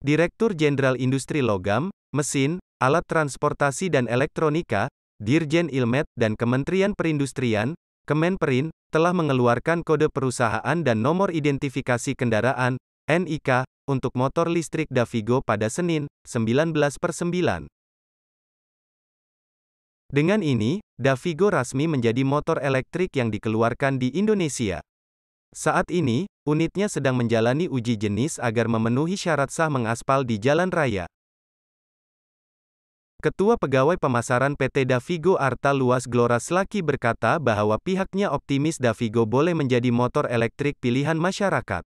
Direktur Jenderal Industri Logam, Mesin, Alat Transportasi dan Elektronika, Dirjen Ilmet dan Kementerian Perindustrian, Kemenperin, telah mengeluarkan kode perusahaan dan nomor identifikasi kendaraan, NIK, untuk motor listrik Davigo pada Senin, 19 per 9. Dengan ini, Davigo resmi menjadi motor elektrik yang dikeluarkan di Indonesia. Saat ini, Unitnya sedang menjalani uji jenis agar memenuhi syarat sah mengaspal di jalan raya. Ketua Pegawai Pemasaran PT Davigo Arta Luas Glora Slaki berkata bahwa pihaknya optimis Davigo boleh menjadi motor elektrik pilihan masyarakat.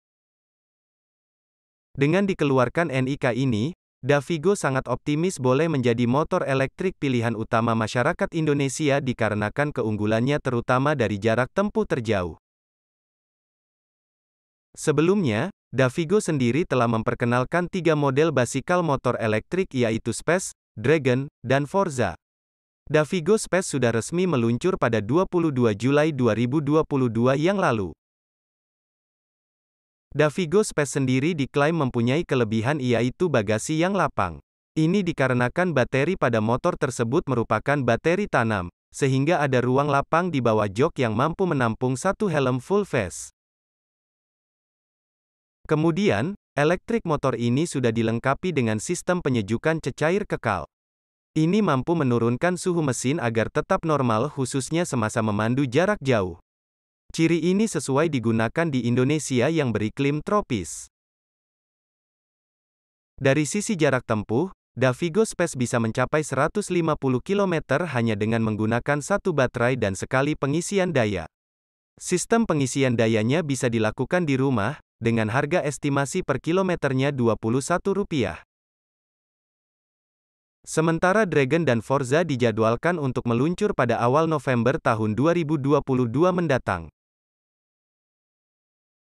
Dengan dikeluarkan NIK ini, Davigo sangat optimis boleh menjadi motor elektrik pilihan utama masyarakat Indonesia dikarenakan keunggulannya terutama dari jarak tempuh terjauh. Sebelumnya, Davigo sendiri telah memperkenalkan tiga model basikal motor elektrik yaitu Space, Dragon, dan Forza. Davigo Space sudah resmi meluncur pada 22 Juli 2022 yang lalu. Davigo Space sendiri diklaim mempunyai kelebihan yaitu bagasi yang lapang. Ini dikarenakan bateri pada motor tersebut merupakan bateri tanam, sehingga ada ruang lapang di bawah jok yang mampu menampung satu helm full face. Kemudian, elektrik motor ini sudah dilengkapi dengan sistem penyejukan cecair kekal. Ini mampu menurunkan suhu mesin agar tetap normal khususnya semasa memandu jarak jauh. Ciri ini sesuai digunakan di Indonesia yang beriklim tropis. Dari sisi jarak tempuh, Davigo Space bisa mencapai 150 km hanya dengan menggunakan satu baterai dan sekali pengisian daya. Sistem pengisian dayanya bisa dilakukan di rumah, dengan harga estimasi per kilometernya Rp21. Sementara Dragon dan Forza dijadwalkan untuk meluncur pada awal November tahun 2022 mendatang.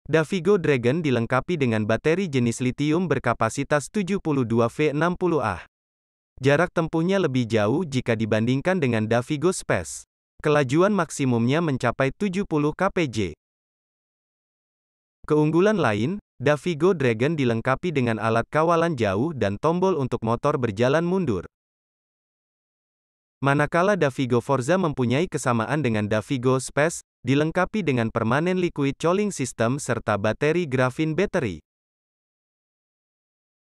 Davigo Dragon dilengkapi dengan bateri jenis litium berkapasitas 72 v 60 a Jarak tempuhnya lebih jauh jika dibandingkan dengan Davigo Space. Kelajuan maksimumnya mencapai 70 kpj. Keunggulan lain, Davigo Dragon dilengkapi dengan alat kawalan jauh dan tombol untuk motor berjalan mundur. Manakala Davigo Forza mempunyai kesamaan dengan Davigo Space, dilengkapi dengan permanen liquid cooling system serta bateri grafin battery.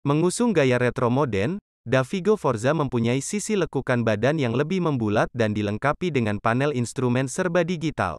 Mengusung gaya retro modern, Davigo Forza mempunyai sisi lekukan badan yang lebih membulat dan dilengkapi dengan panel instrumen serba digital.